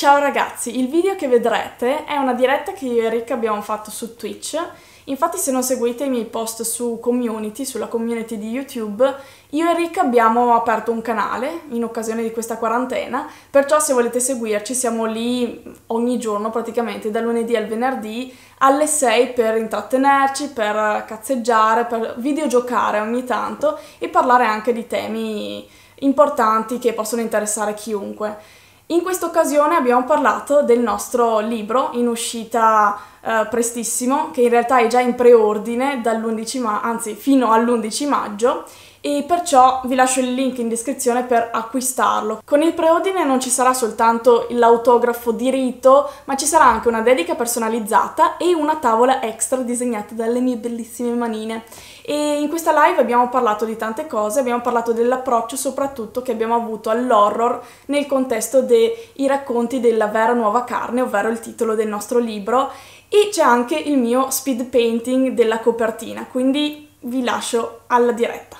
Ciao ragazzi, il video che vedrete è una diretta che io e Rick abbiamo fatto su Twitch. Infatti se non seguite i miei post su community, sulla community di YouTube, io e Rick abbiamo aperto un canale in occasione di questa quarantena, perciò se volete seguirci siamo lì ogni giorno praticamente, da lunedì al venerdì alle 6 per intrattenerci, per cazzeggiare, per videogiocare ogni tanto e parlare anche di temi importanti che possono interessare chiunque. In questa occasione abbiamo parlato del nostro libro in uscita eh, prestissimo, che in realtà è già in preordine ma- anzi, fino all'11 maggio e perciò vi lascio il link in descrizione per acquistarlo. Con il preordine non ci sarà soltanto l'autografo di rito, ma ci sarà anche una dedica personalizzata e una tavola extra disegnata dalle mie bellissime manine. E in questa live abbiamo parlato di tante cose, abbiamo parlato dell'approccio soprattutto che abbiamo avuto all'horror nel contesto dei racconti della vera nuova carne, ovvero il titolo del nostro libro, e c'è anche il mio speed painting della copertina, quindi vi lascio alla diretta.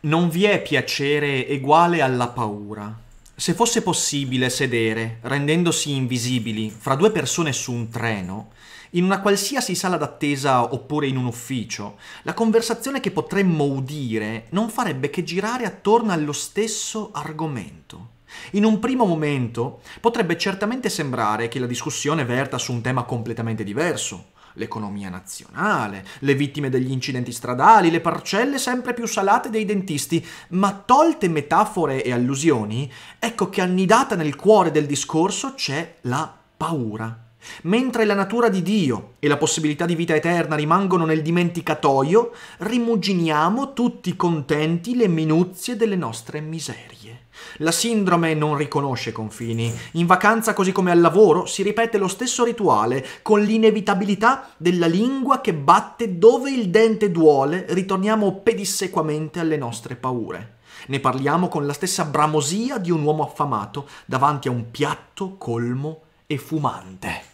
Non vi è piacere uguale alla paura. Se fosse possibile sedere, rendendosi invisibili, fra due persone su un treno, in una qualsiasi sala d'attesa oppure in un ufficio, la conversazione che potremmo udire non farebbe che girare attorno allo stesso argomento. In un primo momento potrebbe certamente sembrare che la discussione verta su un tema completamente diverso, l'economia nazionale, le vittime degli incidenti stradali, le parcelle sempre più salate dei dentisti, ma tolte metafore e allusioni, ecco che annidata nel cuore del discorso c'è la paura. Mentre la natura di Dio e la possibilità di vita eterna rimangono nel dimenticatoio, rimuginiamo tutti contenti le minuzie delle nostre miserie. La sindrome non riconosce confini. In vacanza, così come al lavoro, si ripete lo stesso rituale, con l'inevitabilità della lingua che batte dove il dente duole, ritorniamo pedissequamente alle nostre paure. Ne parliamo con la stessa bramosia di un uomo affamato davanti a un piatto colmo e fumante.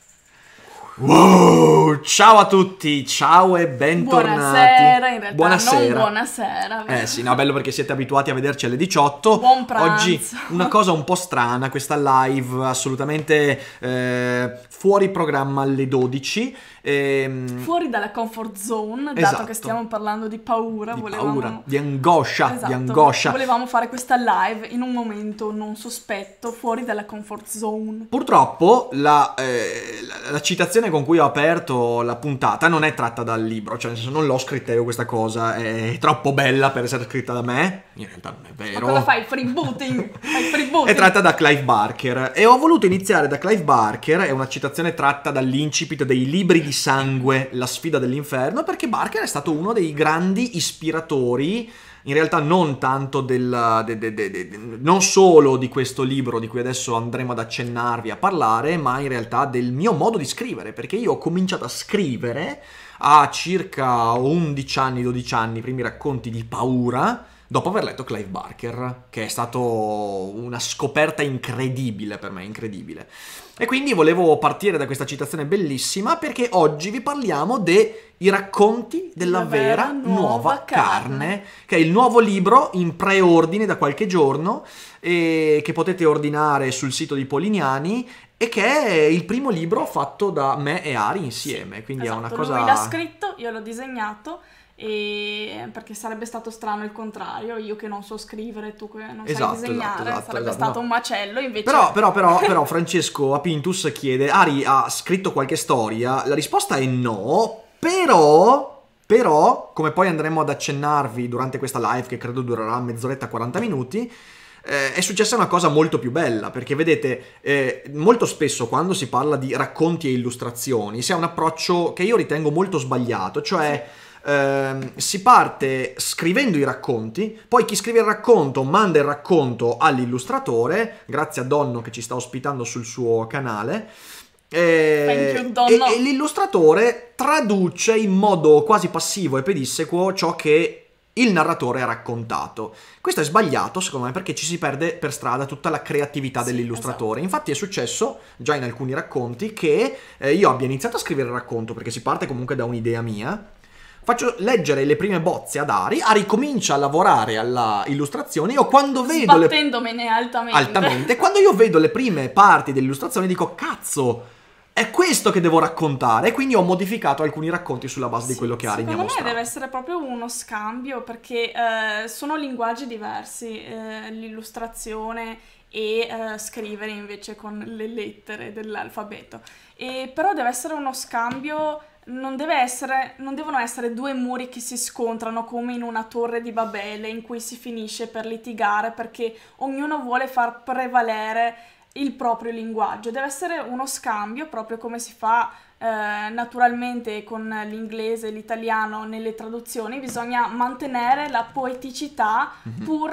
Wow, ciao a tutti, ciao e bentornati. Buonasera, in realtà buonasera. buonasera. Eh sì, no, bello perché siete abituati a vederci alle 18. Buon pranzo. Oggi una cosa un po' strana, questa live assolutamente eh, fuori programma alle 12. E... Ehm, fuori dalla comfort zone, esatto. dato che esatto. stiamo parlando di paura, di volevamo... paura, di angoscia, esatto. di angoscia. Volevamo fare questa live in un momento non sospetto, fuori dalla comfort zone. Purtroppo la, eh, la, la citazione citazione con cui ho aperto la puntata non è tratta dal libro, cioè nel senso non l'ho scritta io questa cosa, è troppo bella per essere scritta da me, in realtà non è vero. Ma cosa fai, il freebooting? free è tratta da Clive Barker e ho voluto iniziare da Clive Barker, è una citazione tratta dall'incipit dei libri di sangue, la sfida dell'inferno, perché Barker è stato uno dei grandi ispiratori in realtà non tanto del, de, de, de, non solo di questo libro di cui adesso andremo ad accennarvi a parlare, ma in realtà del mio modo di scrivere, perché io ho cominciato a scrivere a circa 11 anni, 12 anni, i primi racconti di paura dopo aver letto Clive Barker, che è stato una scoperta incredibile per me, incredibile. E quindi volevo partire da questa citazione bellissima perché oggi vi parliamo dei racconti della vera, vera, nuova carne, carne, che è il nuovo libro in preordine da qualche giorno che potete ordinare sul sito di Polignani e che è il primo libro fatto da me e Ari insieme, quindi esatto, è una cosa... Lui l'ha scritto, io l'ho disegnato, e... perché sarebbe stato strano il contrario, io che non so scrivere, tu che non esatto, sai esatto, disegnare, esatto, esatto, sarebbe stato no. un macello invece... Però, però, però, però Francesco Apintus chiede, Ari ha scritto qualche storia? La risposta è no, però... Però, come poi andremo ad accennarvi durante questa live, che credo durerà mezz'oretta, 40 minuti, eh, è successa una cosa molto più bella, perché vedete, eh, molto spesso quando si parla di racconti e illustrazioni, si ha un approccio che io ritengo molto sbagliato, cioè... Uh, si parte scrivendo i racconti, poi chi scrive il racconto manda il racconto all'illustratore, grazie a Donno che ci sta ospitando sul suo canale. E, eh, you, e, e l'illustratore traduce in modo quasi passivo e pedissequo ciò che il narratore ha raccontato. Questo è sbagliato secondo me perché ci si perde per strada tutta la creatività sì, dell'illustratore. Esatto. Infatti è successo già in alcuni racconti che eh, io abbia iniziato a scrivere il racconto perché si parte comunque da un'idea mia. Faccio leggere le prime bozze ad Ari, Ari comincia a lavorare alla illustrazione, io quando vedo... Sbattendomene le... altamente. Altamente. quando io vedo le prime parti dell'illustrazione dico, cazzo, è questo che devo raccontare, quindi ho modificato alcuni racconti sulla base sì, di quello che Ari mi ha mostrato. Secondo me deve essere proprio uno scambio, perché eh, sono linguaggi diversi, eh, l'illustrazione e eh, scrivere invece con le lettere dell'alfabeto. E, però deve essere uno scambio non, essere, non, devono essere due muri che si scontrano come in una torre di Babele in cui si finisce per litigare perché ognuno vuole far prevalere il proprio linguaggio, deve essere uno scambio proprio come si fa eh, naturalmente con l'inglese e l'italiano nelle traduzioni, bisogna mantenere la poeticità mm-hmm. pur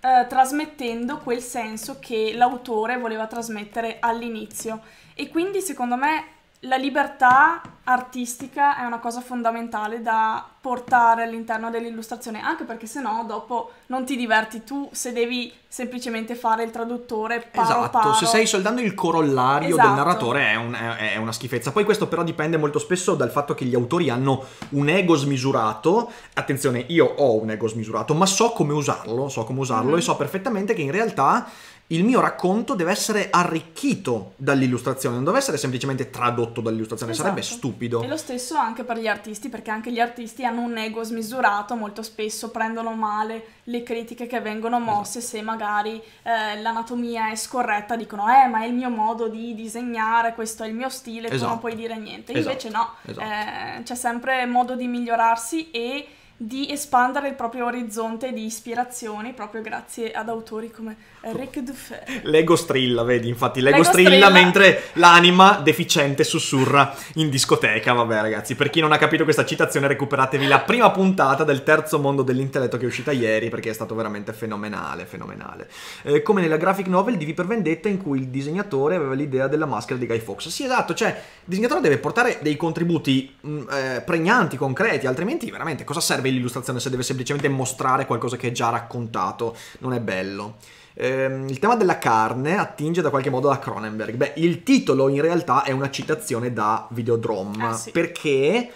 eh, trasmettendo quel senso che l'autore voleva trasmettere all'inizio e quindi secondo me la libertà artistica è una cosa fondamentale da portare all'interno dell'illustrazione, anche perché sennò dopo non ti diverti tu se devi semplicemente fare il traduttore. Paro, esatto, paro. se sei soltanto il corollario esatto. del narratore è, un, è, è, una schifezza. Poi questo però dipende molto spesso dal fatto che gli autori hanno un ego smisurato. Attenzione, io ho un ego smisurato, ma so come usarlo, so come usarlo mm-hmm. e mhm. so perfettamente che in realtà il mio racconto deve essere arricchito dall'illustrazione, non deve essere semplicemente tradotto dall'illustrazione, esatto. sarebbe stupido. E lo stesso anche per gli artisti, perché anche gli artisti hanno un ego smisurato, molto spesso prendono male le critiche che vengono esatto. mosse esatto. se magari eh, l'anatomia è scorretta, dicono eh ma è il mio modo di disegnare, questo è il mio stile, esatto. tu non esatto. puoi dire niente. Esatto. Invece no, eh, c'è sempre modo di migliorarsi e di espandere il proprio orizzonte di ispirazioni proprio grazie ad autori come Rick Dufer. Lego strilla, vedi, infatti Lego, Lego strilla, strilla, mentre l'anima deficiente sussurra in discoteca. Vabbè ragazzi, per chi non ha capito questa citazione recuperatevi la prima puntata del terzo mondo dell'intelletto che è uscita ieri perché è stato veramente fenomenale, fenomenale. Eh, come nella graphic novel di V per Vendetta in cui il disegnatore aveva l'idea della maschera di Guy Fox. Sì esatto, cioè il disegnatore deve portare dei contributi mh, mm, eh, pregnanti, concreti, altrimenti veramente cosa serve? l'illustrazione, se deve semplicemente mostrare qualcosa che è già raccontato, non è bello. Ehm, il tema della carne attinge da qualche modo da Cronenberg. Beh, il titolo in realtà è una citazione da Videodrom, ah, sì. perché,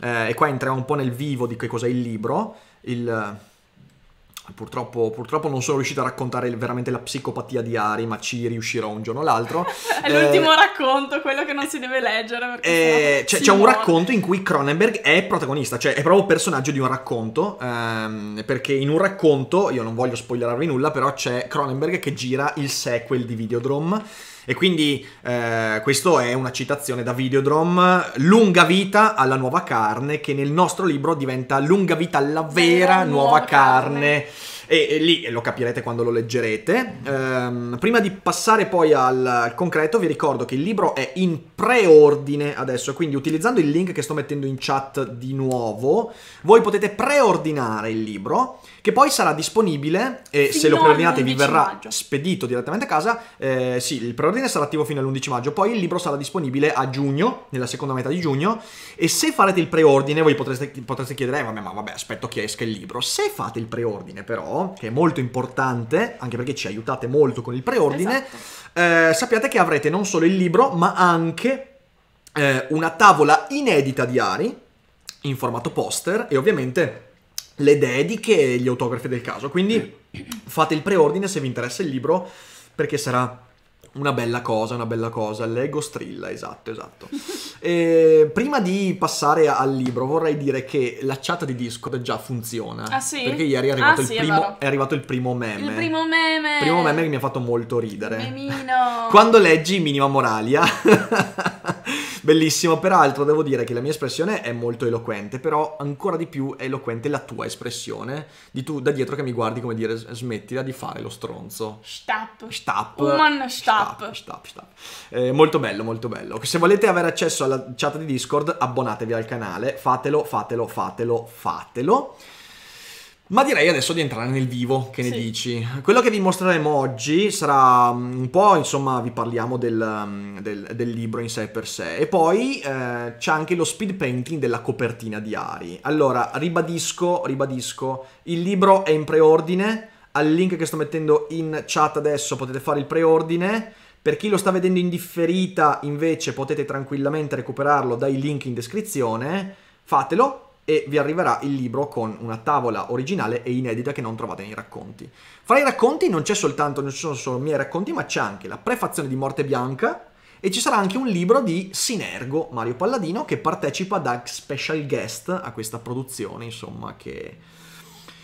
eh, e qua entriamo un po' nel vivo di che cos'è il libro, il Purtroppo, purtroppo, non sono riuscito a raccontare veramente la psicopatia di Ari, ma ci riuscirò un giorno o l'altro. è eh, l'ultimo racconto, quello che non si deve leggere. Eh, c'è, cioè, c'è un racconto in cui Cronenberg è protagonista, cioè è proprio personaggio di un racconto, ehm, perché in un racconto, io non voglio spoilerarvi nulla, però c'è Cronenberg che gira il sequel di Videodrome. E quindi eh, questo è una citazione da Videodrom, lunga vita alla nuova carne, che nel nostro libro diventa lunga vita alla vera, vera nuova, nuova, carne. carne. E, e lì lo capirete quando lo leggerete. Ehm, prima di passare poi al, al, concreto, vi ricordo che il libro è in preordine adesso, quindi utilizzando il link che sto mettendo in chat di nuovo, voi potete preordinare il libro, che poi sarà disponibile e fino se lo preordinate vi verrà maggio. spedito direttamente a casa. Eh, sì, il preordine sarà attivo fino all'11 maggio, poi il libro sarà disponibile a giugno, nella seconda metà di giugno, e se farete il preordine voi potreste, potreste chiedere, eh, vabbè, ma vabbè, aspetto che esca il libro. Se fate il preordine però che è molto importante, anche perché ci aiutate molto con il preordine, esatto. eh, sappiate che avrete non solo il libro, ma anche eh, una tavola inedita di Ari in formato poster e ovviamente le dediche e gli autografi del caso. Quindi fate il preordine se vi interessa il libro perché sarà una bella cosa, una bella cosa. L'ego strilla, esatto, esatto. e, prima di passare al libro, vorrei dire che la chat di Discord già funziona. Ah, sì? Perché ieri è arrivato, ah, il, sì, primo, è, è arrivato il, primo, meme. Il primo meme! Il primo meme che mi ha fatto molto ridere. Memino! Quando leggi Minima Moralia. Bellissimo, peraltro devo dire che la mia espressione è molto eloquente, però ancora di più è eloquente la tua espressione, di tu da dietro che mi guardi come dire smettila di fare lo stronzo. Stap. Stap. Human stop Stap, stap, eh, molto bello, molto bello. Se volete avere accesso alla chat di Discord, abbonatevi al canale, fatelo, fatelo, fatelo, fatelo. Ma direi adesso di entrare nel vivo, che ne sì. dici? Quello che vi mostreremo oggi sarà mm, un po', insomma, vi parliamo del, mm, del, del libro in sé per sé. E poi eh, c'è anche lo speed painting della copertina di Ari. Allora, ribadisco, ribadisco, il libro è in preordine, al link che sto mettendo in chat adesso potete fare il preordine. Per chi lo sta vedendo in differita, invece, potete tranquillamente recuperarlo dai link in descrizione. Fatelo, e vi arriverà il libro con una tavola originale e inedita che non trovate nei racconti. Fra i racconti non c'è soltanto, non ci sono solo i miei racconti, ma c'è anche la prefazione di Morte Bianca e ci sarà anche un libro di Sinergo, Mario Palladino, che partecipa da special guest a questa produzione, insomma, che,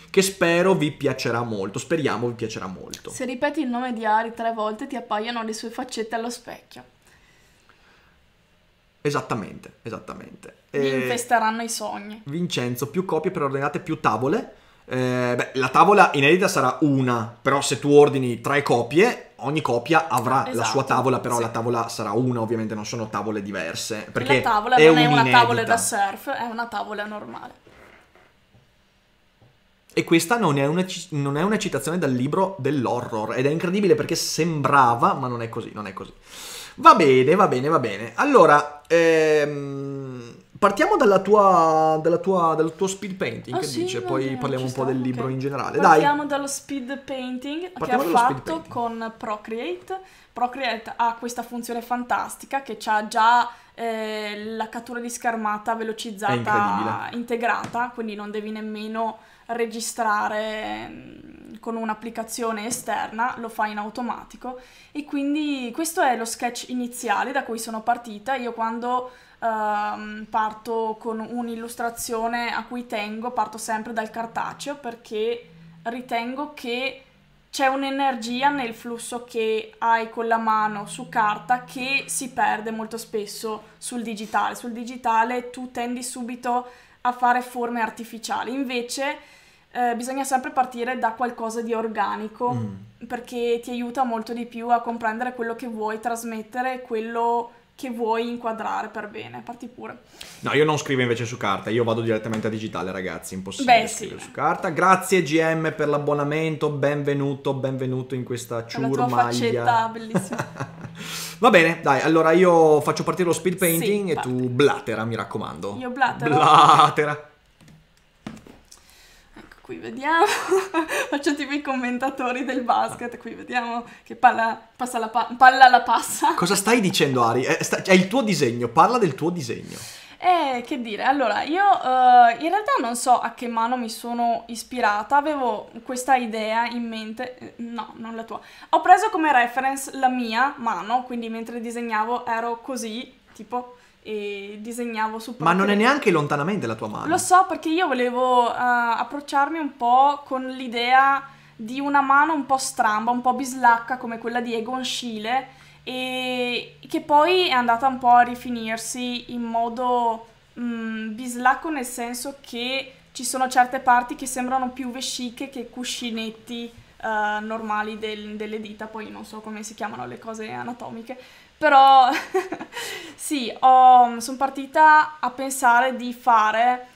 che spero vi piacerà molto, speriamo vi piacerà molto. Se ripeti il nome di Ari tre volte ti appaiono le sue faccette allo specchio. Esattamente, esattamente. Vi eh, infesteranno i sogni. Vincenzo, più copie preordinate, più tavole. Eh, beh, la tavola inedita sarà una, però se tu ordini tre copie, ogni copia avrà esatto, la sua esatto, tavola, però sì. la tavola sarà una, ovviamente non sono tavole diverse. Perché la tavola è non è una tavola da surf, è una tavola normale. E questa non è, una, non è una citazione dal libro dell'horror ed è incredibile perché sembrava, ma non è così, non è così. Va bene, va bene, va bene. Allora, ehm, partiamo dalla tua, dalla tua, dal tuo speed painting, oh, che sì, dice, poi bene, parliamo un sta, po' del libro in generale. Partiamo Dai. dallo speed painting partiamo che ha fatto con Procreate. Procreate ha questa funzione fantastica che ha già eh, la cattura di schermata velocizzata integrata, quindi non devi nemmeno registrare mm, con un'applicazione esterna, lo fa in automatico e quindi questo è lo sketch iniziale da cui sono partita. Io quando ehm, parto con un'illustrazione a cui tengo, parto sempre dal cartaceo perché ritengo che c'è un'energia nel flusso che hai con la mano su carta che si perde molto spesso sul digitale. Sul digitale tu tendi subito a fare forme artificiali, invece eh, bisogna sempre partire da qualcosa di organico mm. perché ti aiuta molto di più a comprendere quello che vuoi trasmettere e quello che vuoi inquadrare per bene. Parti pure. No, io non scrivo invece su carta, io vado direttamente a digitale, ragazzi. Impossibile Beh, scrivere sì. su carta. Grazie GM per l'abbonamento, benvenuto, benvenuto in questa ciurmaglia. La tua faccetta bellissima. Va bene, dai, allora io faccio partire lo speed painting sì, e tu blatera, mi raccomando. Io blatera. Blatera qui vediamo, faccio tipo i commentatori del basket, qui vediamo che palla, passa la pa palla la passa. Cosa stai dicendo Ari? È, eh, è, il tuo disegno, parla del tuo disegno. Eh, che dire, allora io uh, in realtà non so a che mano mi sono ispirata, avevo questa idea in mente, eh, no, non la tua. Ho preso come reference la mia mano, quindi mentre disegnavo ero così, tipo e disegnavo su Ma non è neanche lontanamente la tua mano. Lo so perché io volevo uh, approcciarmi un po' con l'idea di una mano un po' stramba, un po' bislacca come quella di Egon Schiele e che poi è andata un po' a rifinirsi in modo mh, mm, bislacco nel senso che ci sono certe parti che sembrano più vesciche che cuscinetti uh, normali del, delle dita, poi non so come si chiamano le cose anatomiche, però sì, sono partita a pensare di fare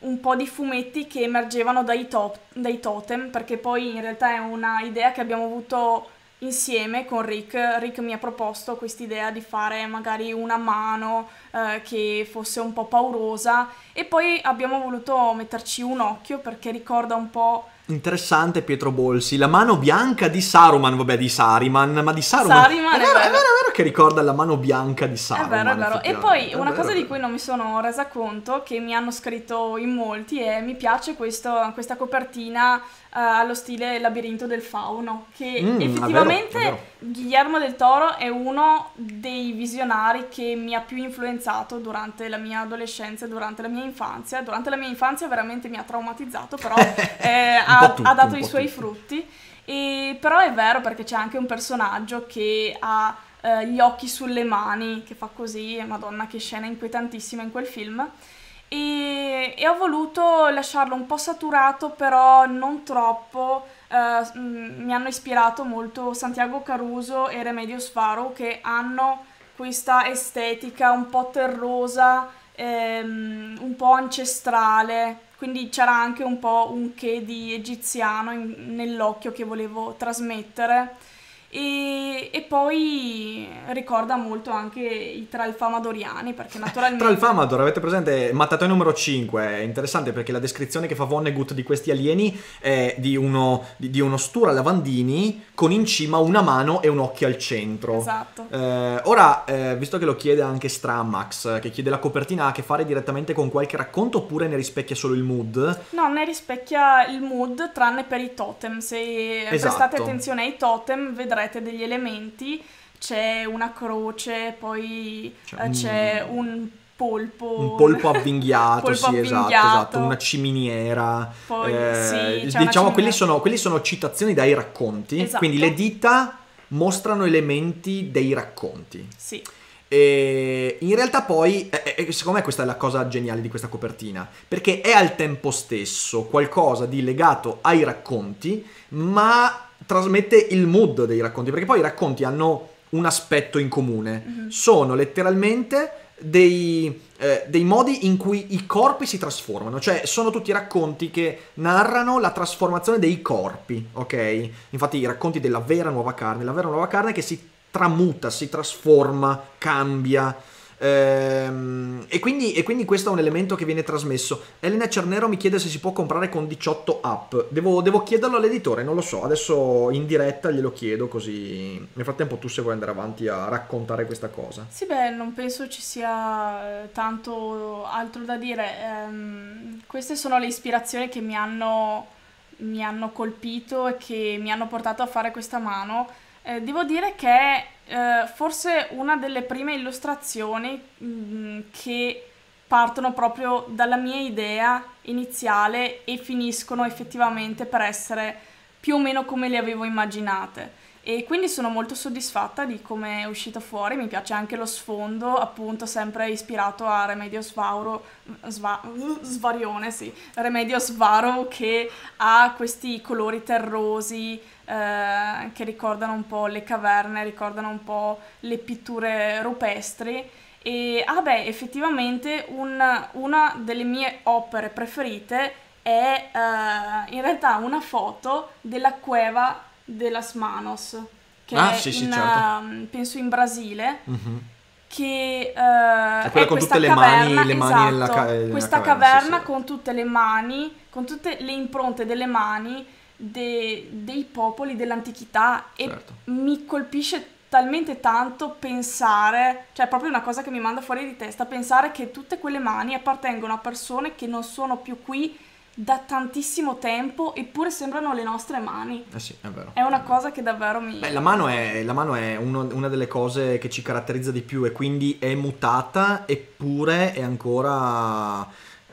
un po' di fumetti che emergevano dai, to- dai totem, perché poi in realtà è una idea che abbiamo avuto insieme con Rick. Rick mi ha proposto quest'idea di fare magari una mano eh, che fosse un po' paurosa e poi abbiamo voluto metterci un occhio perché ricorda un po' Interessante Pietro Bolsi, la mano bianca di Saruman, vabbè di Sariman, ma di Saruman. Sariman è, vero, è, vero. È, vero, è vero che ricorda la mano bianca di Saruman. È vero, è vero. E poi una cosa di cui non mi sono resa conto, che mi hanno scritto in molti, è mi piace questo, questa copertina eh, allo stile Labirinto del Fauno, che mm, effettivamente è vero, è vero. Guillermo del Toro è uno dei visionari che mi ha più influenzato durante la mia adolescenza, durante la mia infanzia. Durante la mia infanzia veramente mi ha traumatizzato, però eh, ha, tutto, ha, dato i suoi tutto. frutti. E, però è vero perché c'è anche un personaggio che ha eh, gli occhi sulle mani, che fa così, madonna che scena inquietantissima in quel film e, e, ho voluto lasciarlo un po' saturato, però non troppo. Uh, mi hanno ispirato molto Santiago Caruso e Remedios Faro che hanno questa estetica un po' terrosa, ehm, un po' ancestrale, quindi c'era anche un po' un che di egiziano nell'occhio che volevo trasmettere. E, e, poi ricorda molto anche i tralfamadoriani perché naturalmente Tralfamador avete presente Mattatoi numero 5 è interessante perché la descrizione che fa Vonnegut di questi alieni è di uno, di, di uno stura lavandini con in cima una mano e un occhio al centro esatto eh, ora eh, visto che lo chiede anche Stramax che chiede la copertina ha a che fare direttamente con qualche racconto oppure ne rispecchia solo il mood no ne rispecchia il mood tranne per i totem se esatto. prestate attenzione ai totem vedrete troverete degli elementi, c'è una croce, poi c'è, eh, c'è un... un polpo. Un polpo avvinghiato, polpo sì, avvinghiato. Esatto, esatto, una ciminiera. Poi, eh, sì, diciamo, quelli sono, quelli sono, citazioni dai racconti, esatto. quindi le dita mostrano elementi dei racconti. Sì. E in realtà poi, eh, eh, secondo me questa è la cosa geniale di questa copertina, perché è al tempo stesso qualcosa di legato ai racconti, ma trasmette il mood dei racconti, perché poi i racconti hanno un aspetto in comune, mm-hmm. sono letteralmente dei, eh, dei, modi in cui i corpi si trasformano, cioè sono tutti racconti che narrano la trasformazione dei corpi, ok? Infatti i racconti della vera nuova carne, la vera nuova carne che si tramuta, si trasforma, cambia. Ehm, e, quindi, e, quindi, questo è un elemento che viene trasmesso. Elena Cernero mi chiede se si può comprare con 18 app. Devo, devo chiederlo all'editore, non lo so. Adesso in diretta glielo chiedo così. Nel frattempo tu se vuoi andare avanti a raccontare questa cosa. Sì, beh, non penso ci sia eh, tanto altro da dire. Ehm, queste sono le ispirazioni che mi hanno, mi hanno colpito e che mi hanno portato a fare questa mano. Eh, devo dire che eh, forse una delle prime illustrazioni mh, mm, che partono proprio dalla mia idea iniziale e finiscono effettivamente per essere più o meno come le avevo immaginate. E quindi sono molto soddisfatta di come è uscita fuori, mi piace anche lo sfondo, appunto sempre ispirato a Remedio Svauro, sva, uh, Svarione, sì, Remedio Svaro che ha questi colori terrosi, eh, che ricordano un po' le caverne, ricordano un po' le pitture rupestri. E ah beh, effettivamente una, una delle mie opere preferite è eh, in realtà una foto della cueva de las Manos, che ah, sì, sì, in, certo. Ehm, penso in Brasile. Mm-hmm che uh, è quella con tutte le mani, le esatto, nella, ca- nella questa caverna, caverna sì, sì. con tutte le mani, con tutte le impronte delle mani de, dei popoli dell'antichità e certo. mi colpisce talmente tanto pensare, cioè è proprio una cosa che mi manda fuori di testa, pensare che tutte quelle mani appartengono a persone che non sono più qui da tantissimo tempo eppure sembrano le nostre mani. Eh sì, è vero. È una è vero. cosa che davvero mi... Beh, la mano è, la mano è uno, una delle cose che ci caratterizza di più e quindi è mutata eppure è ancora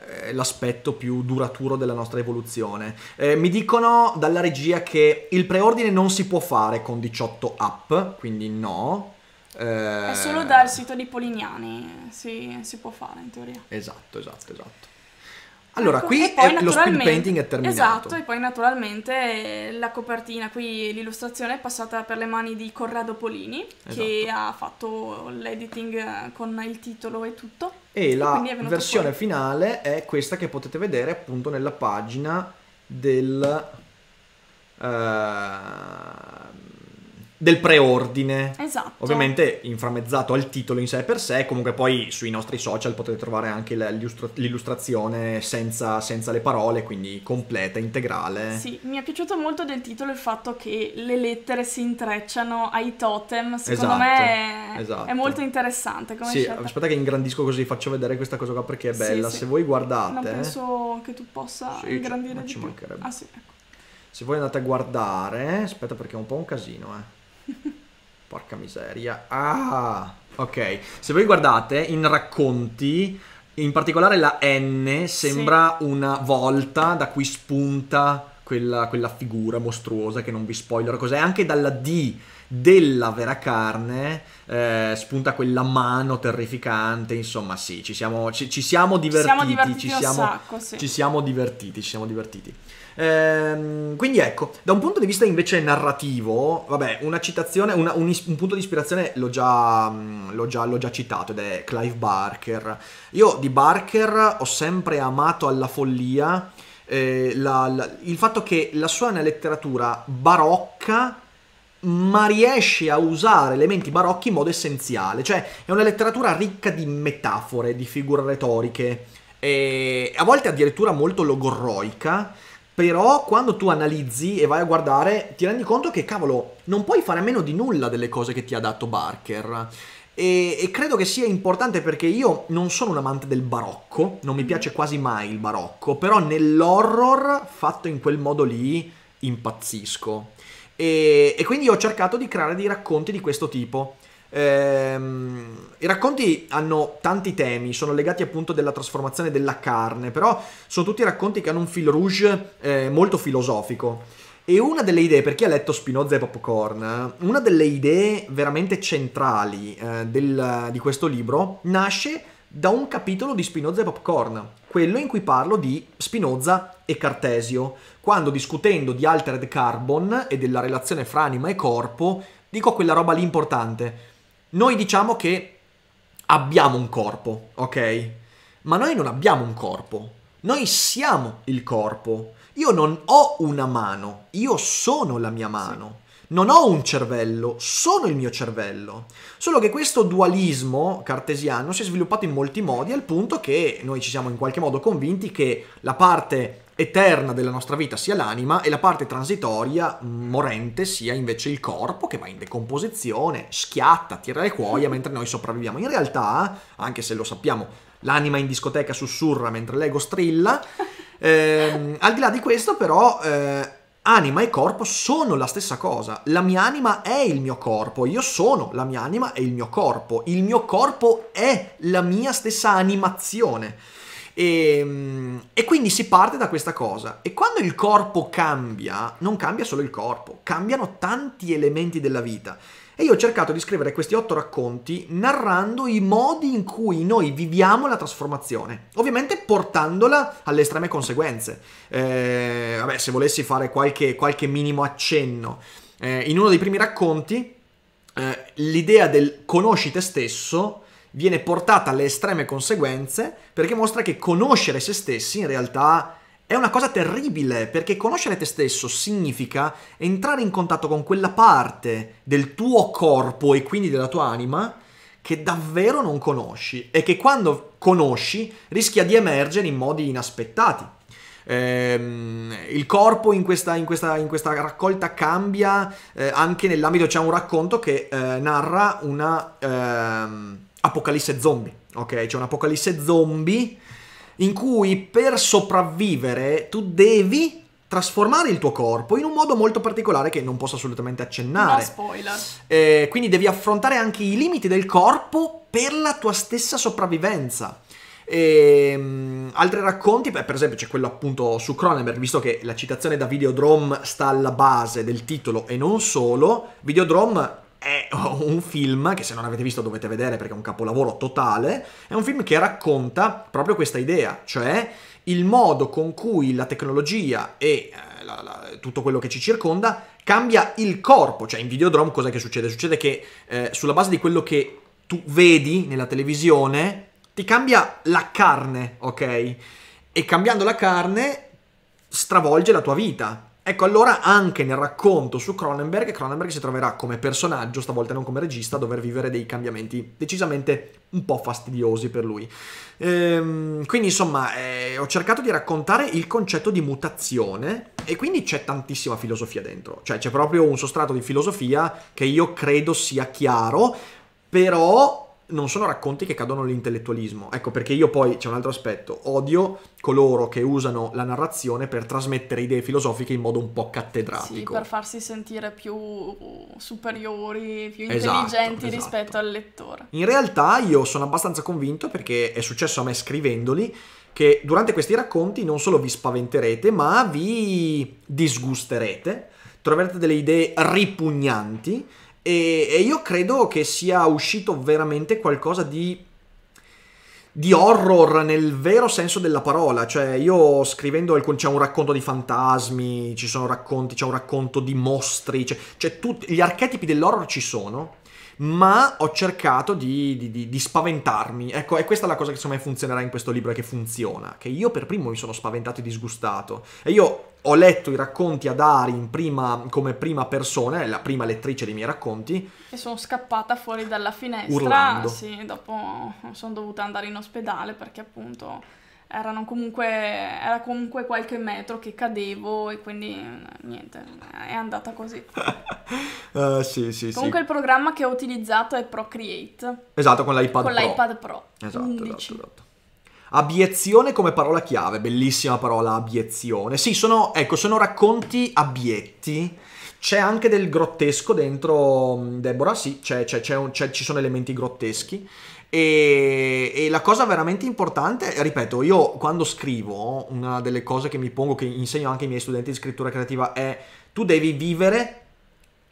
eh, l'aspetto più duraturo della nostra evoluzione. Eh, mi dicono dalla regia che il preordine non si può fare con 18 app, quindi no. Eh... È solo dal sito di Polignani si, si può fare in teoria. Esatto, esatto, esatto. Allora, ecco, qui è, lo speed painting è terminato. Esatto, e poi naturalmente la copertina, qui l'illustrazione è passata per le mani di Corrado Polini, esatto. che ha fatto l'editing con il titolo e tutto. E la versione fuori. finale è questa che potete vedere appunto nella pagina del... Uh, del preordine. Esatto. Ovviamente inframmezzato al titolo in sé per sé, comunque poi sui nostri social potete trovare anche l'illustrazione senza, senza, le parole, quindi completa, integrale. Sì, mi è piaciuto molto del titolo il fatto che le lettere si intrecciano ai totem, secondo esatto, me è, esatto. è, molto interessante come Sì, scelta. aspetta che ingrandisco così, faccio vedere questa cosa qua perché è bella, sì, se sì. voi guardate... Non penso che tu possa sì, ingrandire ma ci mancherebbe. Ah sì, ecco. Se voi andate a guardare, aspetta perché è un po' un casino, eh Porca miseria. Ah, ok. Se voi guardate in racconti, in particolare la N sembra sì. una volta da cui spunta quella, quella, figura mostruosa che non vi spoilerò cos'è. Anche dalla D della vera carne eh, spunta quella mano terrificante. Insomma, sì, ci siamo, ci, ci siamo divertiti. Ci siamo divertiti, ci siamo, sacco, sì. ci siamo divertiti, ci siamo divertiti. Ehm, quindi ecco, da un punto di vista invece narrativo, vabbè, una citazione, una, un, is- un, punto di ispirazione l'ho già, mm, l'ho, già, l'ho già citato ed è Clive Barker. Io di Barker ho sempre amato alla follia eh, la, la, il fatto che la sua è una letteratura barocca ma riesce a usare elementi barocchi in modo essenziale, cioè è una letteratura ricca di metafore, di figure retoriche, e a volte addirittura molto logorroica, però quando tu analizzi e vai a guardare, ti rendi conto che cavolo, non puoi fare a meno di nulla delle cose che ti ha dato Barker. E, e, credo che sia importante perché io non sono un amante del barocco, non mi mm. piace quasi mai il barocco, però nell'horror fatto in quel modo lì impazzisco. E, e quindi ho cercato di creare dei racconti di questo tipo. Ehm, I racconti hanno tanti temi, sono legati appunto della trasformazione della carne, però sono tutti racconti che hanno un fil rouge eh, molto filosofico. E una delle idee, per chi ha letto Spinoza e Popcorn, una delle idee veramente centrali eh, del, di questo libro nasce da un capitolo di Spinoza e Popcorn, quello in cui parlo di Spinoza e Cartesio, quando discutendo di altered carbon e della relazione fra anima e corpo, dico quella roba lì importante. Noi diciamo che abbiamo un corpo, ok? Ma noi non abbiamo un corpo. Noi siamo il corpo. Io non ho una mano, io sono la mia mano. Sì. Non ho un cervello, sono il mio cervello. Solo che questo dualismo cartesiano si è sviluppato in molti modi al punto che noi ci siamo in qualche modo convinti che la parte eterna della nostra vita sia l'anima e la parte transitoria mm, morente sia invece il corpo che va in decomposizione, schiatta, tira le cuoia mentre noi sopravviviamo. In realtà, anche se lo sappiamo, l'anima in discoteca sussurra mentre l'ego strilla, ehm, al di là di questo però... Eh, anima e corpo sono la stessa cosa. La mia anima è il mio corpo, io sono la mia anima e il mio corpo. Il mio corpo è la mia stessa animazione. E, ehm, e quindi si parte da questa cosa. E quando il corpo cambia, non cambia solo il corpo, cambiano tanti elementi della vita. E io ho cercato di scrivere questi otto racconti narrando i modi in cui noi viviamo la trasformazione, ovviamente portandola alle estreme conseguenze. Eh, vabbè, se volessi fare qualche, qualche minimo accenno, eh, in uno dei primi racconti eh, l'idea del conosci te stesso viene portata alle estreme conseguenze perché mostra che conoscere se stessi in realtà è una cosa terribile perché conoscere te stesso significa entrare in contatto con quella parte del tuo corpo e quindi della tua anima che davvero non conosci e che quando conosci rischia di emergere in modi inaspettati. Ehm, il corpo in questa, in questa, in questa raccolta cambia eh, anche nell'ambito, c'è un racconto che eh, narra una... Ehm, apocalisse zombie, ok? C'è un apocalisse zombie in cui per sopravvivere tu devi trasformare il tuo corpo in un modo molto particolare che non posso assolutamente accennare. No spoiler. Eh, quindi devi affrontare anche i limiti del corpo per la tua stessa sopravvivenza. E, um, altri racconti, beh, per esempio c'è quello appunto su Cronenberg, visto che la citazione da Videodrome sta alla base del titolo e non solo, Videodrome è un film che se non avete visto dovete vedere perché è un capolavoro totale, è un film che racconta proprio questa idea, cioè il modo con cui la tecnologia e eh, la, la, tutto quello che ci circonda cambia il corpo, cioè in Videodrome cos'è che succede? Succede che eh, sulla base di quello che tu vedi nella televisione ti cambia la carne, ok? E cambiando la carne stravolge la tua vita. Ecco, allora anche nel racconto su Cronenberg, Cronenberg si troverà come personaggio, stavolta non come regista, a dover vivere dei cambiamenti decisamente un po' fastidiosi per lui. Ehm, quindi, insomma, eh, ho cercato di raccontare il concetto di mutazione e quindi c'è tantissima filosofia dentro. Cioè, c'è proprio un sostrato di filosofia che io credo sia chiaro, però non sono racconti che cadono all'intellettualismo. Ecco perché io poi, c'è un altro aspetto, odio coloro che usano la narrazione per trasmettere idee filosofiche in modo un po' cattedratico. Sì, per farsi sentire più superiori, più esatto, intelligenti esatto, esatto. rispetto al lettore. In realtà io sono abbastanza convinto, perché è successo a me scrivendoli, che durante questi racconti non solo vi spaventerete, ma vi disgusterete, troverete delle idee ripugnanti e, e io credo che sia uscito veramente qualcosa di di horror nel vero senso della parola, cioè io scrivendo alcun, c'è un racconto di fantasmi, ci sono racconti, c'è un racconto di mostri, cioè, c'è tutti gli archetipi dell'horror ci sono, ma ho cercato di, di, di, di, spaventarmi. Ecco, e questa è la cosa che secondo me funzionerà in questo libro e che funziona, che io per primo mi sono spaventato e disgustato. E io ho letto i racconti ad Ari prima, come prima persona, è la prima lettrice dei miei racconti. E sono scappata fuori dalla finestra. Urlando. Sì, dopo sono dovuta andare in ospedale perché appunto comunque, era comunque qualche metro che cadevo e quindi niente, è andata così. uh, sì, sì, comunque sì. il programma che ho utilizzato è Procreate. Esatto, con l'iPad con Pro. Con l'iPad Pro. Esatto, 11. esatto, esatto. Abiezione come parola chiave, bellissima parola abiezione. Sì, sono, ecco, sono racconti abietti. C'è anche del grottesco dentro, mm, Deborah, sì, c'è, c'è, c'è un, ci sono elementi grotteschi. E, e, la cosa veramente importante, ripeto, io quando scrivo, una delle cose che mi pongo, che insegno anche ai miei studenti di scrittura creativa, è tu devi vivere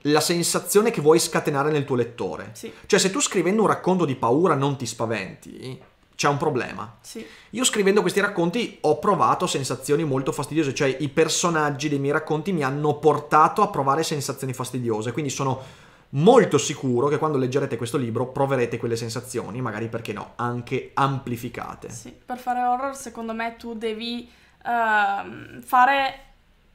la sensazione che vuoi scatenare nel tuo lettore. Sì. Cioè se tu scrivendo un racconto di paura non ti spaventi, c'è un problema. Sì. Io scrivendo questi racconti ho provato sensazioni molto fastidiose, cioè i personaggi dei miei racconti mi hanno portato a provare sensazioni fastidiose, quindi sono molto sicuro che quando leggerete questo libro proverete quelle sensazioni, magari perché no, anche amplificate. Sì, per fare horror secondo me tu devi uh, fare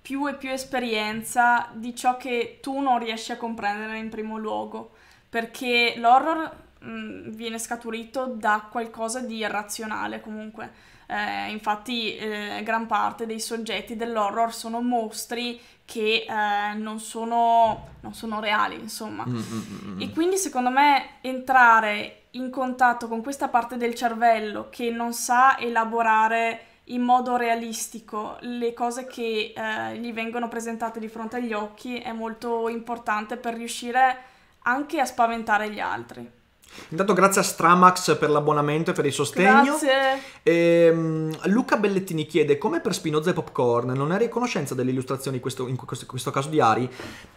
più e più esperienza di ciò che tu non riesci a comprendere in primo luogo, perché l'horror mh, mm, viene scaturito da qualcosa di irrazionale comunque. Eh, infatti eh, gran parte dei soggetti dell'horror sono mostri che eh, non, sono, non, sono, reali, insomma. Mm-hmm. E quindi secondo me entrare in contatto con questa parte del cervello che non sa elaborare in modo realistico le cose che eh, gli vengono presentate di fronte agli occhi è molto importante per riuscire anche a spaventare gli altri. Intanto grazie a Stramax per l'abbonamento e per il sostegno. Grazie. E, ehm, Luca Bellettini chiede come per Spinoza e Popcorn non eri a conoscenza delle illustrazioni questo, in questo, questo, caso di Ari.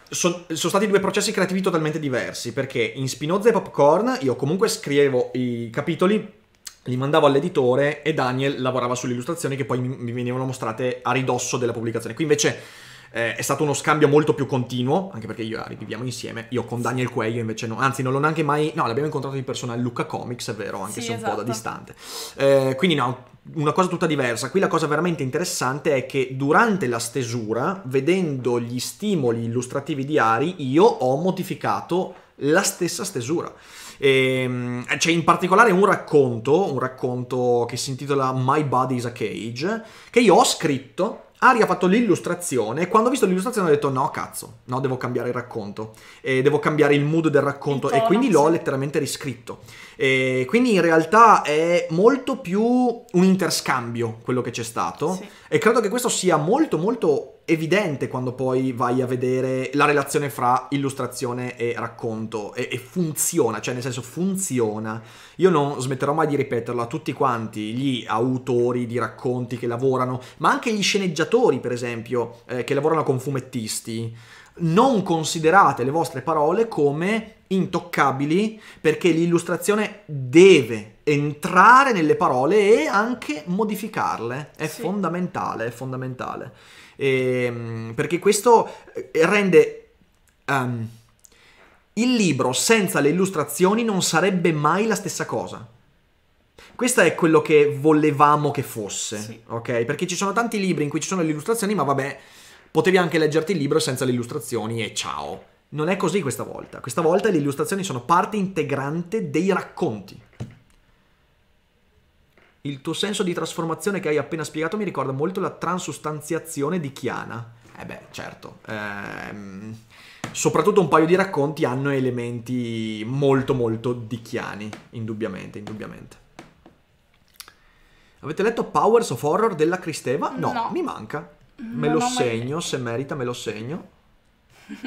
So, sono stati due processi creativi totalmente diversi perché in Spinoza e Popcorn io comunque scrivevo i capitoli li mandavo all'editore e Daniel lavorava sulle illustrazioni che poi mi venivano mostrate a ridosso della pubblicazione. Qui invece eh, è stato uno scambio molto più continuo, anche perché io ah, riviviamo insieme, io con Daniel Quaglio invece no, anzi non l'ho neanche mai, no, l'abbiamo incontrato di persona a Luca Comics, è vero, anche sì, se esatto. un po' da esatto. distante. Eh, quindi no, una cosa tutta diversa. Qui la cosa veramente interessante è che durante la stesura, vedendo gli stimoli illustrativi di Ari, io ho modificato la stessa stesura. E, ehm, c'è in particolare un racconto, un racconto che si intitola My Body is a Cage, che io ho scritto Ari ha fatto l'illustrazione e quando ho visto l'illustrazione ho detto no cazzo, no devo cambiare il racconto, devo cambiare il mood del racconto e quindi l'ho letteralmente riscritto. E eh, quindi in realtà è molto più un interscambio quello che c'è stato sì. e credo che questo sia molto molto evidente quando poi vai a vedere la relazione fra illustrazione e racconto e, e, funziona, cioè nel senso funziona. Io non smetterò mai di ripeterlo a tutti quanti gli autori di racconti che lavorano, ma anche gli sceneggiatori per esempio eh, che lavorano con fumettisti non considerate le vostre parole come intoccabili perché l'illustrazione deve entrare nelle parole e anche modificarle. È sì. fondamentale, è fondamentale. E, ehm, perché questo eh, rende... Um, il libro senza le illustrazioni non sarebbe mai la stessa cosa. Questo è quello che volevamo che fosse, sì. ok? Perché ci sono tanti libri in cui ci sono le illustrazioni, ma vabbè, Potevi anche leggerti il libro senza le illustrazioni e ciao. Non è così questa volta. Questa volta le illustrazioni sono parte integrante dei racconti. Il tuo senso di trasformazione che hai appena spiegato mi ricorda molto la transustanziazione di Chiana. Eh beh, certo. Ehm, soprattutto un paio di racconti hanno elementi molto molto di Chiani, indubbiamente, indubbiamente. Avete letto Powers of Horror della Cristeva? No, no. mi manca. Mm, me lo segno, mai... se merita me lo segno.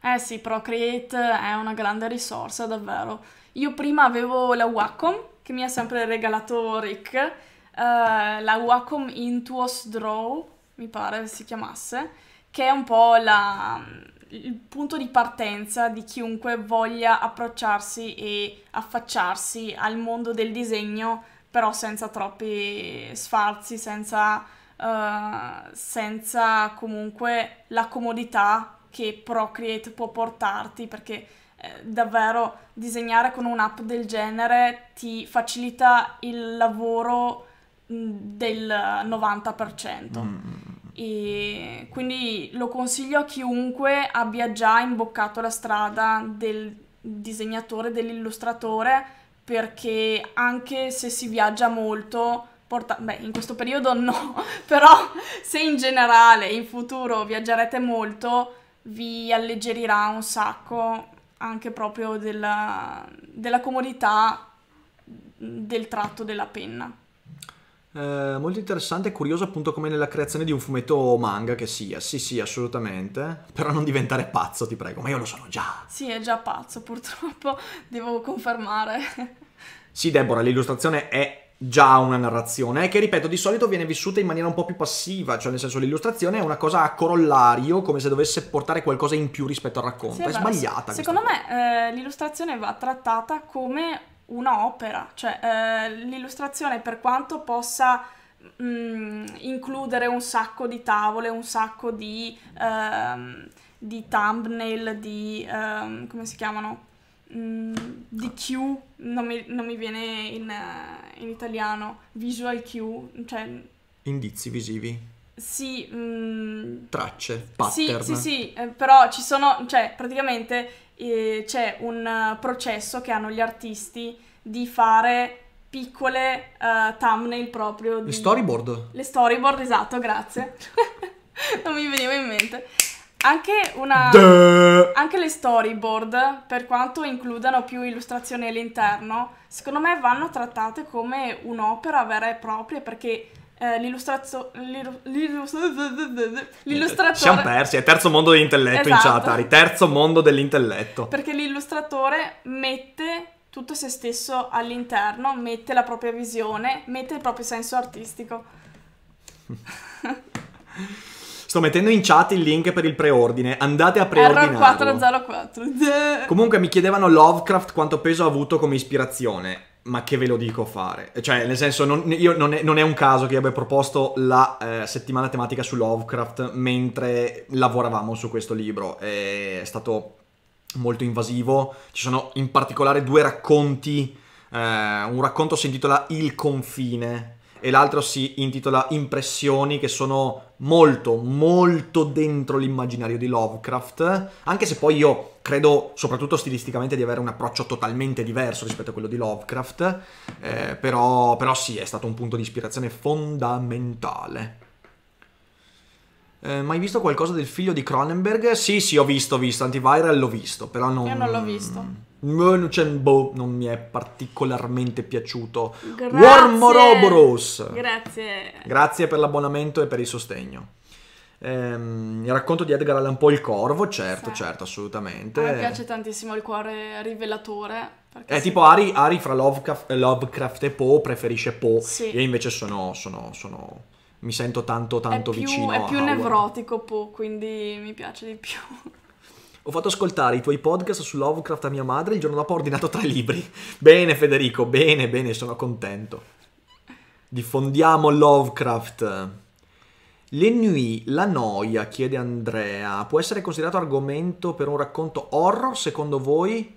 eh sì, Procreate è una grande risorsa, davvero. Io prima avevo la Wacom, che mi ha sempre regalato Rick, eh, la Wacom Intuos Draw, mi pare si chiamasse, che è un po' la, il punto di partenza di chiunque voglia approcciarsi e affacciarsi al mondo del disegno, però senza troppi sfarzi, senza eh, senza comunque la comodità che Procreate può portarti perché eh, davvero disegnare con un'app del genere ti facilita il lavoro mm, del 90%. Mm, mm, mm. E quindi lo consiglio a chiunque abbia già imboccato la strada del disegnatore, dell'illustratore, perché anche se si viaggia molto, porta... Beh, in questo periodo no, però se in generale in futuro viaggerete molto, vi alleggerirà un sacco anche proprio della, della comodità del tratto della penna. Eh, molto interessante e curioso appunto come nella creazione di un fumetto manga che sia, sì sì assolutamente, però non diventare pazzo ti prego, ma io lo sono già. Sì è già pazzo purtroppo, devo confermare. sì Deborah, l'illustrazione è già una narrazione, che ripeto di solito viene vissuta in maniera un po' più passiva, cioè nel senso l'illustrazione è una cosa a corollario, come se dovesse portare qualcosa in più rispetto al racconto, sì, è, è esatto. sbagliata. Secondo me eh, l'illustrazione va trattata come un'opera, cioè eh, l'illustrazione per quanto possa mh, mm, includere un sacco di tavole, un sacco di, ehm, di thumbnail, di ehm, come si chiamano? Mm, di Q, non mi, non mi viene in, eh, in, italiano, visual Q, cioè... Indizi visivi. Sì, mh, mm, tracce, pattern. Sì, sì, sì, eh, però ci sono, cioè praticamente eh, c'è un eh, processo che hanno gli artisti di fare piccole uh, thumbnail proprio di... Le storyboard? Le storyboard, esatto, grazie. non mi veniva in mente. Anche, una, anche, le storyboard, per quanto includano più illustrazioni all'interno, secondo me vanno trattate come un'opera vera e propria perché eh, l'illustrazio, l'illu, l'illustratore... Siamo persi, è terzo mondo dell'intelletto esatto. in chat, Ari, terzo mondo dell'intelletto. Perché l'illustratore mette tutto se stesso all'interno, mette la propria visione, mette il proprio senso artistico. Sto mettendo in chat il link per il preordine. Andate a preordinarlo. R404. Comunque mi chiedevano Lovecraft quanto peso ha avuto come ispirazione. Ma che ve lo dico fare? Cioè, nel senso, non, io, non, è, non è, un caso che io abbia proposto la eh, settimana tematica su Lovecraft mentre lavoravamo su questo libro. È stato molto invasivo. Ci sono in particolare due racconti. Eh, un racconto si intitola Il confine e l'altro si intitola Impressioni, che sono molto, molto dentro l'immaginario di Lovecraft, anche se poi io credo soprattutto stilisticamente di avere un approccio totalmente diverso rispetto a quello di Lovecraft, eh, però, però sì, è stato un punto di ispirazione fondamentale. Eh, mai visto qualcosa del figlio di Cronenberg? Sì, sì, ho visto, ho visto. Antiviral l'ho visto, però non... Io non l'ho visto. Cioè, boh, non mi è particolarmente piaciuto. Grazie. Warmoroboros. Grazie. Grazie per l'abbonamento e per il sostegno. Ehm, il racconto di Edgar Allan Poe, Il Corvo, certo, sì. certo, assolutamente. A me piace tantissimo il cuore rivelatore. È eh, sì. tipo Ari, Ari fra Lovecraft, Lovecraft, e Poe preferisce Poe. Sì. Io invece sono, sono, sono mi sento tanto tanto è più, vicino. È più nevrotico po', quindi mi piace di più. Ho fatto ascoltare i tuoi podcast su Lovecraft a mia madre, il giorno dopo ho ordinato tre libri. Bene Federico, bene, bene, sono contento. Diffondiamo Lovecraft. L'ennui, la noia, chiede Andrea, può essere considerato argomento per un racconto horror secondo voi?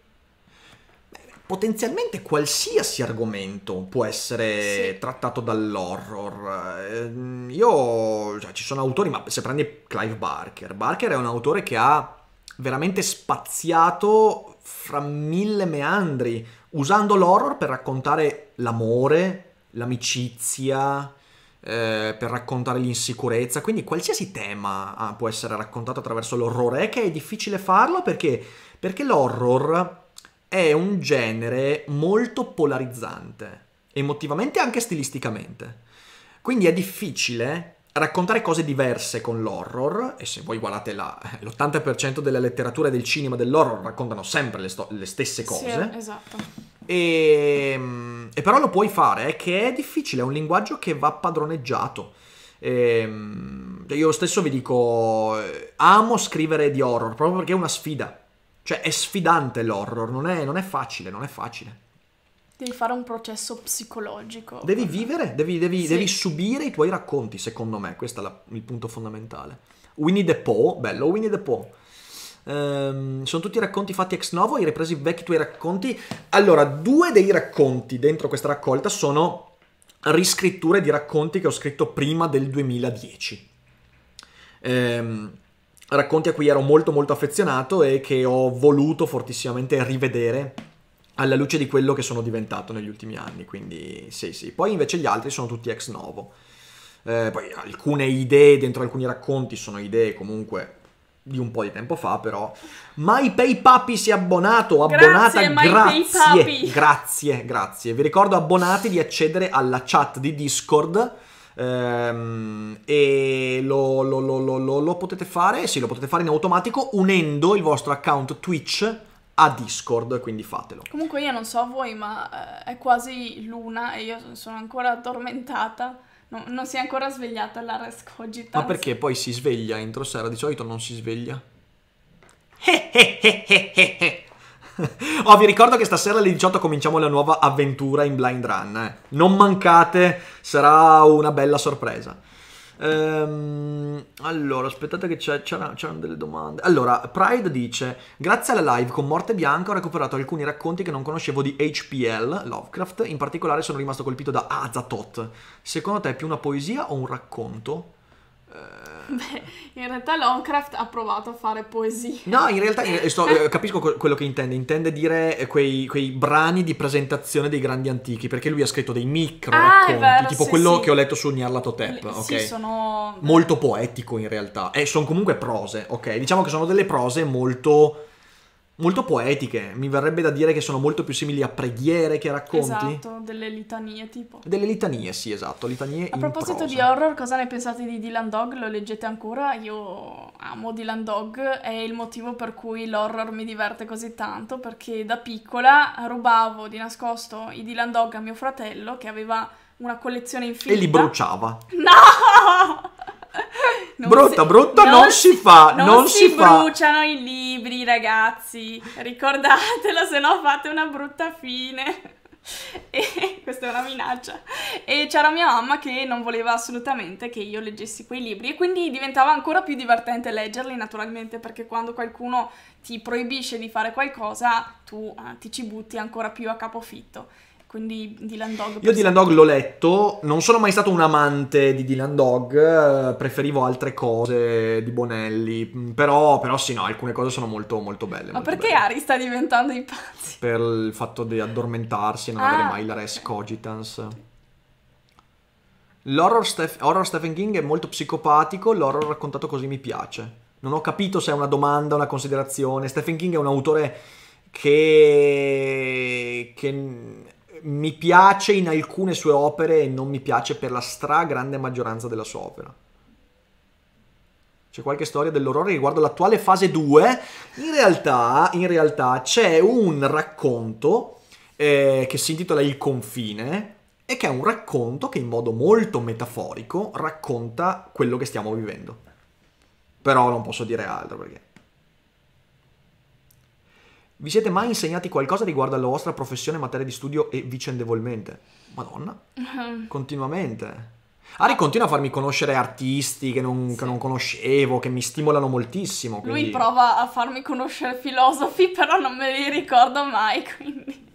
potenzialmente qualsiasi argomento può essere sì. trattato dall'horror. Ehm, io, cioè, ci sono autori, ma se prendi Clive Barker, Barker è un autore che ha veramente spaziato fra mille meandri, usando l'horror per raccontare l'amore, l'amicizia, eh, per raccontare l'insicurezza, quindi qualsiasi tema ah, può essere raccontato attraverso l'orrore, è che è difficile farlo perché, perché l'horror è un genere molto polarizzante, emotivamente e anche stilisticamente. Quindi è difficile raccontare cose diverse con l'horror, e se voi guardate la, eh, l'80% della letteratura e del cinema dell'horror raccontano sempre le, sto- le stesse cose. Sì, esatto. E, ehm, e, però lo puoi fare, eh, che è difficile, è un linguaggio che va padroneggiato. E, ehm, cioè io stesso vi dico, eh, amo scrivere di horror, proprio perché è una sfida cioè è sfidante l'horror, non è, non è facile, non è facile. Devi fare un processo psicologico. Devi vivere, devi, devi, sì. devi subire i tuoi racconti, secondo me. Questo è la, il punto fondamentale. Winnie the Pooh, bello, Winnie the Pooh. Ehm, sono tutti racconti fatti ex novo, hai ripreso i vecchi tuoi racconti. Allora, due dei racconti dentro questa raccolta sono riscritture di racconti che ho scritto prima del 2010. Ehm, racconti a cui ero molto molto affezionato e che ho voluto fortissimamente rivedere alla luce di quello che sono diventato negli ultimi anni, quindi sì sì. Poi invece gli altri sono tutti ex novo. Eh, poi alcune idee dentro alcuni racconti sono idee comunque di un po' di tempo fa, però. My Pay si è abbonato, abbonata, grazie, grazie, grazie, grazie. Vi ricordo abbonati di accedere alla chat di Discord Ehm, e lo, lo, lo, lo, potete fare, sì, lo potete fare in automatico unendo il vostro account Twitch a Discord, quindi fatelo. Comunque io non so voi, ma eh, è quasi l'una e io sono ancora addormentata. No, non si è ancora svegliata la rescogita. Ma perché poi si sveglia entro sera? Di solito non si sveglia. oh, vi ricordo che stasera alle 18 cominciamo la nuova avventura in Blind Run. Eh. Non mancate, sarà una bella sorpresa. Ehm, allora, aspettate che c'erano delle domande. Allora, Pride dice: Grazie alla live con Morte Bianca ho recuperato alcuni racconti che non conoscevo di HPL Lovecraft. In particolare sono rimasto colpito da Azatoth. Secondo te è più una poesia o un racconto? Eh. Beh, in realtà Lovecraft ha provato a fare poesie. No, in realtà eh, sto, eh, capisco quello che intende. Intende dire quei, quei, brani di presentazione dei grandi antichi, perché lui ha scritto dei micro ah, racconti, vero, tipo sì, quello sì. che ho letto su Nyarlathotep. okay? Sì, sono... Molto poetico in realtà. E sono comunque prose, ok? Diciamo che sono delle prose molto molto poetiche. Mi verrebbe da dire che sono molto più simili a preghiere che racconti. Esatto, delle litanie tipo. Delle litanie, sì, esatto, litanie A proposito prosa. di horror, cosa ne pensate di Dylan Dog? Lo leggete ancora? Io amo Dylan Dog, è il motivo per cui l'horror mi diverte così tanto, perché da piccola rubavo di nascosto i Dylan Dog a mio fratello che aveva una collezione infinita. E li bruciava. No! brutta, si, brutta non, non si, fa, non, si, si fa. bruciano i libri, ragazzi. Ricordatelo, se no fate una brutta fine. E questa è una minaccia. E c'era mia mamma che non voleva assolutamente che io leggessi quei libri e quindi diventava ancora più divertente leggerli naturalmente perché quando qualcuno ti proibisce di fare qualcosa tu eh, ti ci butti ancora più a capofitto. Quindi Dylan Dog. Io Dylan Dog l'ho letto, non sono mai stato un amante di Dylan Dog, eh, preferivo altre cose di Bonelli, mm, però, però sì, no, alcune cose sono molto, molto belle. Ma molto perché belle. Ari sta diventando impazzo? Per il fatto di addormentarsi e non ah, avere mai la res cogitans. L'horror Steph- horror Stephen King è molto psicopatico, l'horror raccontato così mi piace. Non ho capito se è una domanda, una considerazione. Stephen King è un autore che... che mi piace in alcune sue opere e non mi piace per la stragrande maggioranza della sua opera. C'è qualche storia dell'orrore riguardo l'attuale fase 2. In realtà, in realtà c'è un racconto eh, che si intitola Il confine e che è un racconto che in modo molto metaforico racconta quello che stiamo vivendo. Però non posso dire altro perché vi siete mai insegnati qualcosa riguardo alla vostra professione, in materia di studio e vicendevolmente? Madonna, continuamente. Ari continua a farmi conoscere artisti che non, sì. che non conoscevo, che mi stimolano moltissimo. Quindi... Lui prova a farmi conoscere filosofi, però non me li ricordo mai, quindi...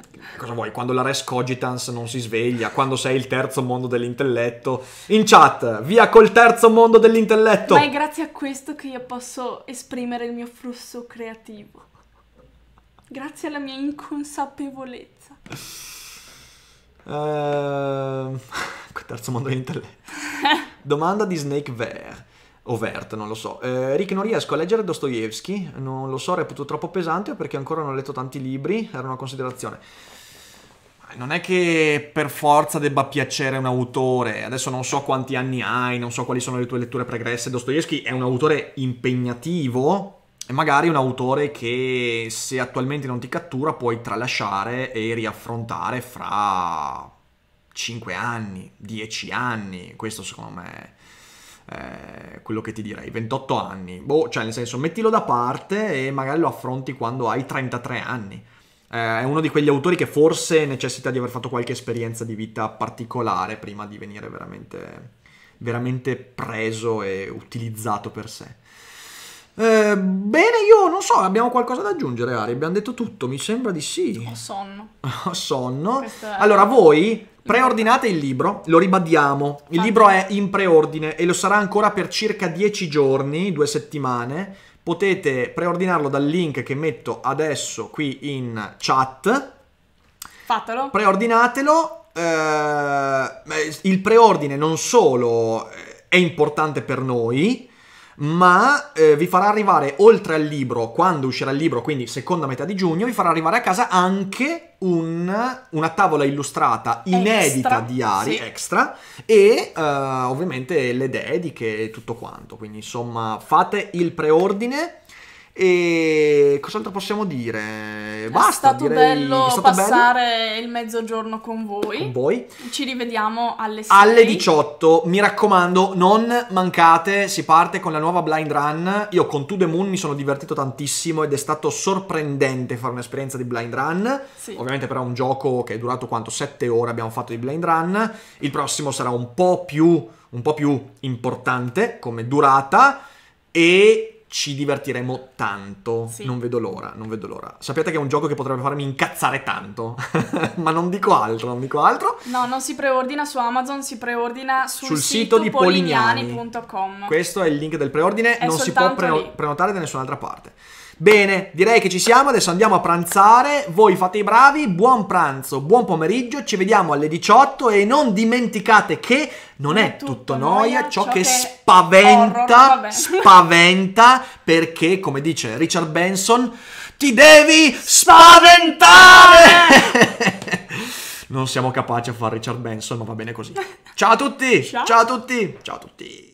cosa vuoi? Quando la res cogitans non si sveglia, quando sei il terzo mondo dell'intelletto. In chat, via col terzo mondo dell'intelletto! Ma è grazie a questo che io posso esprimere il mio flusso creativo. Grazie alla mia inconsapevolezza. Ehm... terzo mondo dell'intelletto. Domanda di Snake Ver. Overt, non lo so. Eh, Rick, non riesco a leggere Dostoevsky, non lo so, reputo troppo pesante perché ancora non ho letto tanti libri, era una considerazione non è che per forza debba piacere un autore. Adesso non so quanti anni hai, non so quali sono le tue letture pregresse. Dostoevsky è un autore impegnativo e magari un autore che se attualmente non ti cattura puoi tralasciare e riaffrontare fra 5 anni, 10 anni. Questo secondo me è eh, quello che ti direi, 28 anni. Boh, cioè nel senso, mettilo da parte e magari lo affronti quando hai 33 anni eh, è uno di quegli autori che forse necessita di aver fatto qualche esperienza di vita particolare prima di venire veramente, veramente preso e utilizzato per sé. Eh, bene, io non so, abbiamo qualcosa da aggiungere, Ari? Abbiamo detto tutto, mi sembra di sì. Ho oh, sonno. Ho sonno. È... Allora, voi preordinate il libro, lo ribadiamo. Il Fatti. libro è in preordine e lo sarà ancora per circa 10 giorni, due settimane potete preordinarlo dal link che metto adesso qui in chat. Fatelo. Preordinatelo. Eh, il preordine non solo eh, è importante per noi, ma eh, vi farà arrivare oltre al libro, quando uscirà il libro, quindi seconda metà di giugno, vi farà arrivare a casa anche un, una tavola illustrata inedita extra, di Ari sì. extra e uh, ovviamente le dediche e tutto quanto. Quindi insomma fate il preordine e cos'altro possiamo dire? Basta, è stato direi, bello è stato passare bello. il mezzogiorno con voi. Con voi. Ci rivediamo alle 6. Alle 18. Mi raccomando, non mancate. Si parte con la nuova blind run. Io con To The Moon mi sono divertito tantissimo ed è stato sorprendente fare un'esperienza di blind run. Sì. Ovviamente però è un gioco che è durato quanto 7 ore abbiamo fatto di blind run. Il prossimo sarà un po' più, un po più importante come durata e ci divertiremo tanto. Sì. Non vedo l'ora, non vedo l'ora. Sapete che è un gioco che potrebbe farmi incazzare tanto, ma non dico altro, non dico altro. No, non si preordina su Amazon, si preordina sul, sul sito, sito, di polignani.com. Questo è il link del preordine, è non si può pre- prenotare da nessun'altra parte. Bene, direi che ci siamo, adesso andiamo a pranzare, voi fate i bravi, buon pranzo, buon pomeriggio, ci vediamo alle 18 e non dimenticate che non è tutto, tutto noia, ciò, ciò che, che spaventa, horror, spaventa perché come dice Richard Benson, ti devi spaventare! non siamo capaci a fare Richard Benson, ma va bene così. Ciao a tutti! Ciao, ciao a tutti! Ciao a tutti!